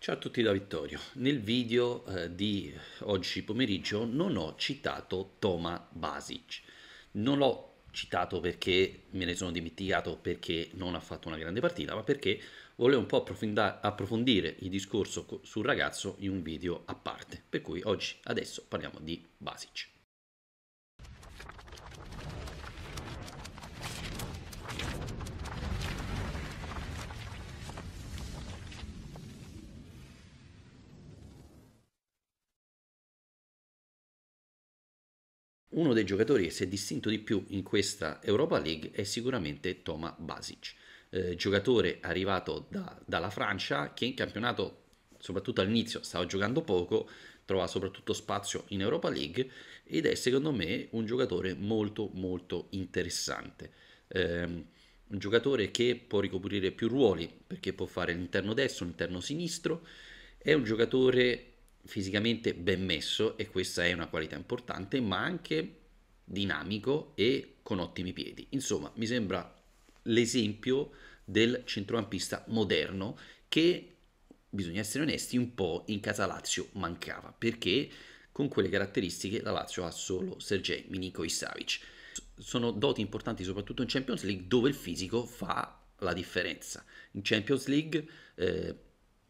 Ciao a tutti da Vittorio, nel video eh, di oggi pomeriggio non ho citato Toma Basic, non l'ho citato perché me ne sono dimenticato perché non ha fatto una grande partita, ma perché volevo un po' approfondire il discorso sul ragazzo in un video a parte, per cui oggi adesso parliamo di Basic. uno dei giocatori che si è distinto di più in questa Europa League è sicuramente Toma Basic, eh, giocatore arrivato da, dalla Francia che in campionato, soprattutto all'inizio, stava giocando poco, trova soprattutto spazio in Europa League ed è secondo me un giocatore molto molto interessante. Eh, un giocatore che può ricoprire più ruoli perché può fare l'interno destro, l'interno sinistro, è un giocatore fisicamente ben messo e questa è una qualità importante, ma anche dinamico e con ottimi piedi. Insomma, mi sembra l'esempio del centrocampista moderno che, bisogna essere onesti, un po' in casa Lazio mancava, perché con quelle caratteristiche la Lazio ha solo Sergei Miniko Savic. Sono doti importanti soprattutto in Champions League dove il fisico fa la differenza. In Champions League eh,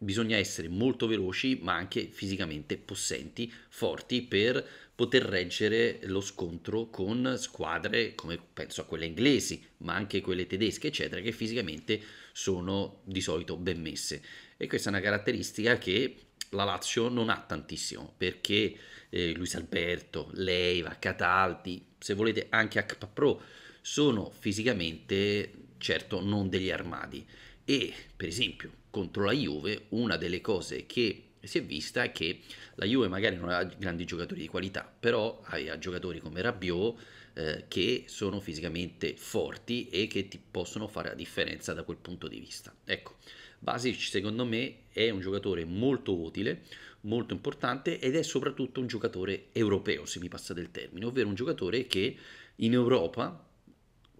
bisogna essere molto veloci ma anche fisicamente possenti, forti per poter reggere lo scontro con squadre come penso a quelle inglesi ma anche quelle tedesche eccetera che fisicamente sono di solito ben messe e questa è una caratteristica che la Lazio non ha tantissimo perché eh, Luis Alberto, Leiva, Cataldi, se volete anche HP Pro sono fisicamente certo non degli armadi e per esempio contro la Juve una delle cose che si è vista è che la Juve magari non ha grandi giocatori di qualità, però ha giocatori come Rabiot eh, che sono fisicamente forti e che ti possono fare la differenza da quel punto di vista. Ecco, Basic secondo me è un giocatore molto utile, molto importante ed è soprattutto un giocatore europeo, se mi passa del termine, ovvero un giocatore che in Europa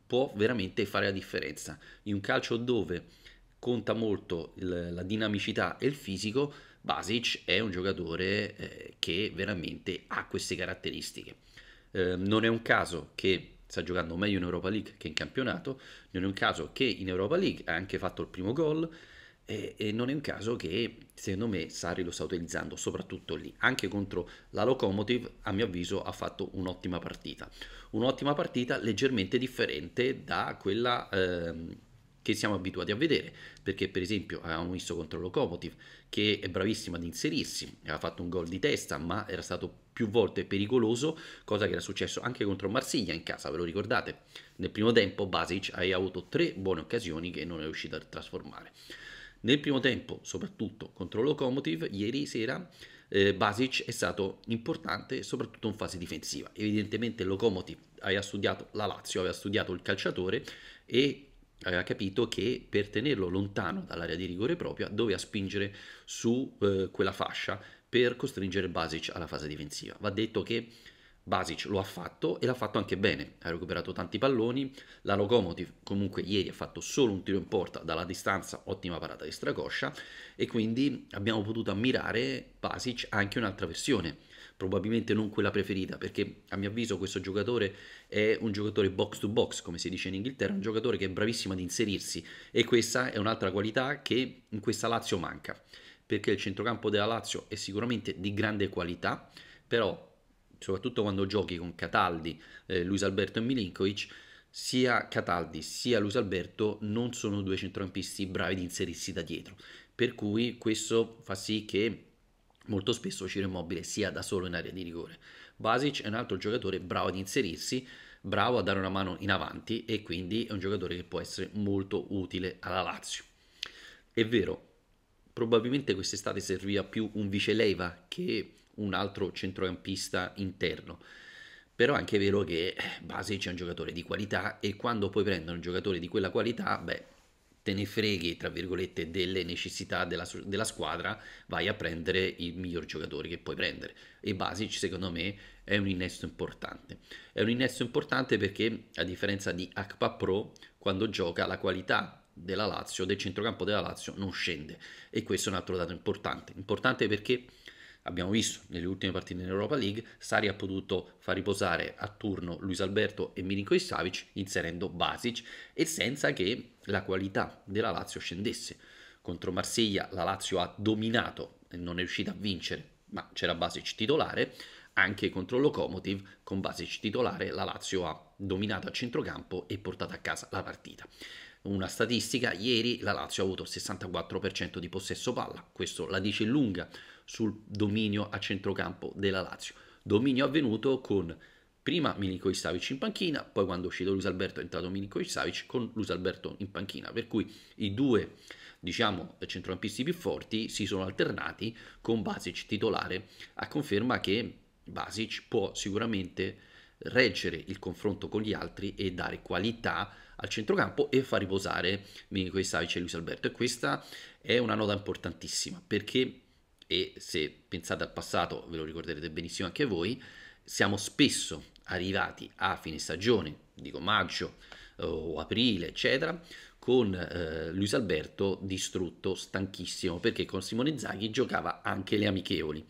può veramente fare la differenza. In un calcio dove conta molto il, la dinamicità e il fisico, Basic è un giocatore eh, che veramente ha queste caratteristiche. Eh, non è un caso che sta giocando meglio in Europa League che in campionato, non è un caso che in Europa League ha anche fatto il primo gol e, e non è un caso che secondo me Sari lo sta utilizzando soprattutto lì, anche contro la Locomotive a mio avviso ha fatto un'ottima partita, un'ottima partita leggermente differente da quella... Ehm, che siamo abituati a vedere, perché per esempio avevamo visto contro Lokomotiv che è bravissima ad inserirsi, aveva fatto un gol di testa ma era stato più volte pericoloso, cosa che era successo anche contro Marsiglia in casa, ve lo ricordate? Nel primo tempo Basic aveva avuto tre buone occasioni che non è riuscito a trasformare. Nel primo tempo, soprattutto contro Lokomotiv, ieri sera eh, Basic è stato importante soprattutto in fase difensiva. Evidentemente Lokomotiv aveva studiato la Lazio, aveva studiato il calciatore e aveva capito che per tenerlo lontano dall'area di rigore propria doveva spingere su eh, quella fascia per costringere Basic alla fase difensiva. Va detto che Basic lo ha fatto e l'ha fatto anche bene, ha recuperato tanti palloni, la Locomotive comunque ieri ha fatto solo un tiro in porta dalla distanza, ottima parata di Stracoscia e quindi abbiamo potuto ammirare Basic anche un'altra versione, probabilmente non quella preferita perché a mio avviso questo giocatore è un giocatore box to box come si dice in Inghilterra, un giocatore che è bravissimo ad inserirsi e questa è un'altra qualità che in questa Lazio manca perché il centrocampo della Lazio è sicuramente di grande qualità però soprattutto quando giochi con Cataldi, eh, Luis Alberto e Milinkovic, sia Cataldi sia Luis Alberto non sono due centrocampisti bravi di inserirsi da dietro. Per cui questo fa sì che molto spesso Ciro Immobile sia da solo in area di rigore. Basic è un altro giocatore bravo ad inserirsi, bravo a dare una mano in avanti e quindi è un giocatore che può essere molto utile alla Lazio. È vero, probabilmente quest'estate serviva più un vice Leiva che un altro centrocampista interno. Però anche è anche vero che eh, Basic è un giocatore di qualità e quando poi prendono un giocatore di quella qualità, beh, te ne freghi, tra virgolette, delle necessità della, della, squadra, vai a prendere il miglior giocatore che puoi prendere. E Basic, secondo me, è un innesto importante. È un innesto importante perché, a differenza di Akpa Pro, quando gioca la qualità della Lazio, del centrocampo della Lazio, non scende. E questo è un altro dato importante. Importante perché abbiamo visto nelle ultime partite in Europa League, Sari ha potuto far riposare a turno Luis Alberto e Milinkovic Savic inserendo Basic e senza che la qualità della Lazio scendesse. Contro Marsiglia la Lazio ha dominato e non è riuscita a vincere, ma c'era Basic titolare. Anche contro Locomotive, con Basic titolare, la Lazio ha dominato a centrocampo e portato a casa la partita una statistica, ieri la Lazio ha avuto il 64% di possesso palla, questo la dice lunga sul dominio a centrocampo della Lazio. Dominio avvenuto con prima Milinkovic Savic in panchina, poi quando è uscito Luis Alberto è entrato Milinkovic Savic con Luis Alberto in panchina, per cui i due diciamo centrocampisti più forti si sono alternati con Basic titolare a conferma che Basic può sicuramente reggere il confronto con gli altri e dare qualità al centrocampo e fa riposare Milinkovic Savic e Luis Alberto e questa è una nota importantissima perché e se pensate al passato ve lo ricorderete benissimo anche voi siamo spesso arrivati a fine stagione dico maggio eh, o aprile eccetera con eh, Luis Alberto distrutto, stanchissimo, perché con Simone Zaghi giocava anche le amichevoli.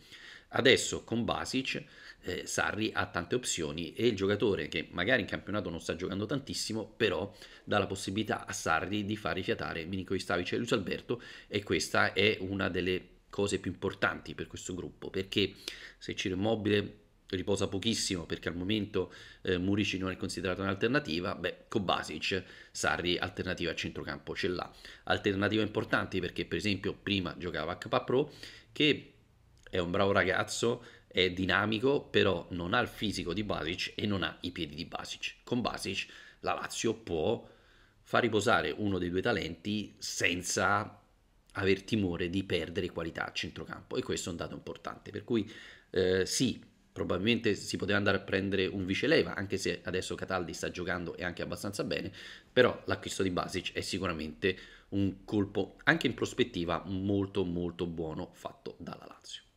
Adesso con Basic eh, Sarri ha tante opzioni e il giocatore che magari in campionato non sta giocando tantissimo, però dà la possibilità a Sarri di far rifiatare Minico Istavic e Luis Alberto e questa è una delle cose più importanti per questo gruppo, perché se Ciro Immobile riposa pochissimo perché al momento eh, Murici non è considerato un'alternativa, beh, Kobasic, Sarri alternativa a centrocampo ce l'ha. Alternativa importante perché per esempio prima giocava a K Pro che è un bravo ragazzo, è dinamico, però non ha il fisico di Basic e non ha i piedi di Basic. Con Basic la Lazio può far riposare uno dei due talenti senza aver timore di perdere qualità a centrocampo e questo è un dato importante. Per cui eh, sì, probabilmente si poteva andare a prendere un viceleva, anche se adesso Cataldi sta giocando e anche abbastanza bene, però l'acquisto di Basic è sicuramente un colpo anche in prospettiva molto molto buono fatto dalla Lazio.